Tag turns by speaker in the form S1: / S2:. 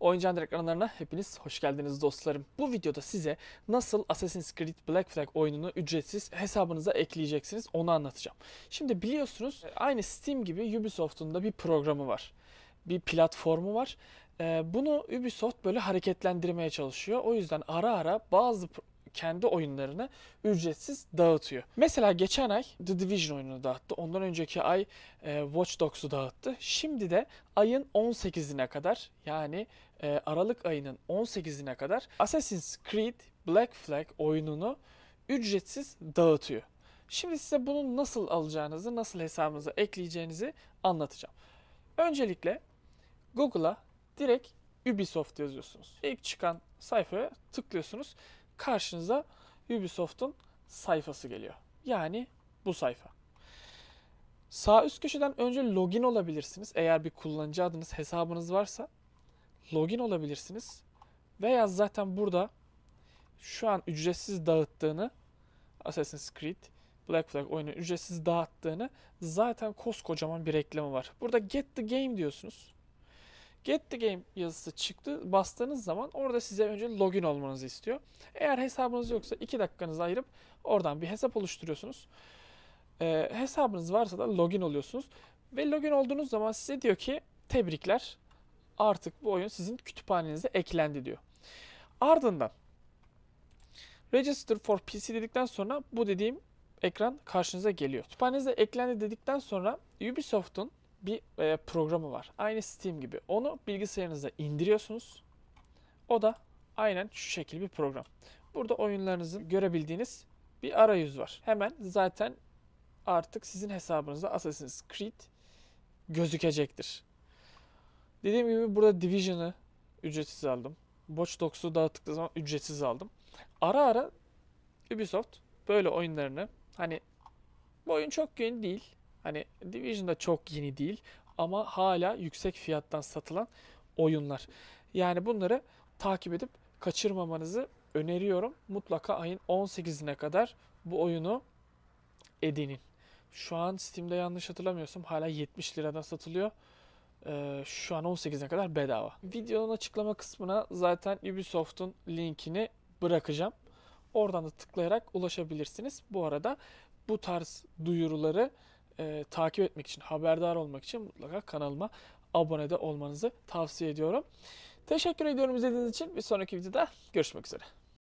S1: Oyuncağın ekranlarına hepiniz hoş geldiniz dostlarım. Bu videoda size nasıl Assassin's Creed Black Flag oyununu ücretsiz hesabınıza ekleyeceksiniz onu anlatacağım. Şimdi biliyorsunuz aynı Steam gibi Ubisoft'un da bir programı var. Bir platformu var. Ee, bunu Ubisoft böyle hareketlendirmeye çalışıyor. O yüzden ara ara bazı kendi oyunlarını ücretsiz dağıtıyor. Mesela geçen ay The Division oyununu dağıttı. Ondan önceki ay e, Watch Dogs'u dağıttı. Şimdi de ayın 18'ine kadar yani e, Aralık ayının 18'ine kadar Assassin's Creed Black Flag oyununu ücretsiz dağıtıyor. Şimdi size bunu nasıl alacağınızı, nasıl hesabınıza ekleyeceğinizi anlatacağım. Öncelikle Google'a direkt Ubisoft yazıyorsunuz. İlk çıkan sayfaya tıklıyorsunuz karşınıza Ubisoft'un sayfası geliyor. Yani bu sayfa. Sağ üst köşeden önce login olabilirsiniz. Eğer bir kullanıcı adınız, hesabınız varsa login olabilirsiniz. Veya zaten burada şu an ücretsiz dağıttığını Assassin's Creed Black Flag oyunu ücretsiz dağıttığını zaten koskocaman bir reklamı var. Burada Get the Game diyorsunuz. Get the Game yazısı çıktı. Bastığınız zaman orada size önce login olmanızı istiyor. Eğer hesabınız yoksa 2 dakikanızı ayırıp oradan bir hesap oluşturuyorsunuz. E, hesabınız varsa da login oluyorsunuz. Ve login olduğunuz zaman size diyor ki tebrikler artık bu oyun sizin kütüphanenize eklendi diyor. Ardından Register for PC dedikten sonra bu dediğim ekran karşınıza geliyor. Kütüphanenize eklendi dedikten sonra Ubisoft'un bir e, programı var. Aynı Steam gibi. Onu bilgisayarınıza indiriyorsunuz. O da aynen şu şekil bir program. Burada oyunlarınızın görebildiğiniz bir arayüz var. Hemen zaten artık sizin hesabınızda Assassin's Creed gözükecektir. Dediğim gibi burada Division'ı ücretsiz aldım. Watch Dogs'u dağıttıkları zaman ücretsiz aldım. Ara ara Ubisoft böyle oyunlarını hani bu oyun çok yeni değil Hani Division da çok yeni değil ama hala yüksek fiyattan satılan oyunlar. Yani bunları takip edip kaçırmamanızı öneriyorum. Mutlaka ayın 18'ine kadar bu oyunu edinin. Şu an Steam'de yanlış hatırlamıyorsam hala 70 liradan satılıyor. Ee, şu an 18'e kadar bedava. Videonun açıklama kısmına zaten Ubisoft'un linkini bırakacağım. Oradan da tıklayarak ulaşabilirsiniz. Bu arada bu tarz duyuruları e, takip etmek için, haberdar olmak için mutlaka kanalıma abone de olmanızı tavsiye ediyorum. Teşekkür ediyorum izlediğiniz için. Bir sonraki videoda görüşmek üzere.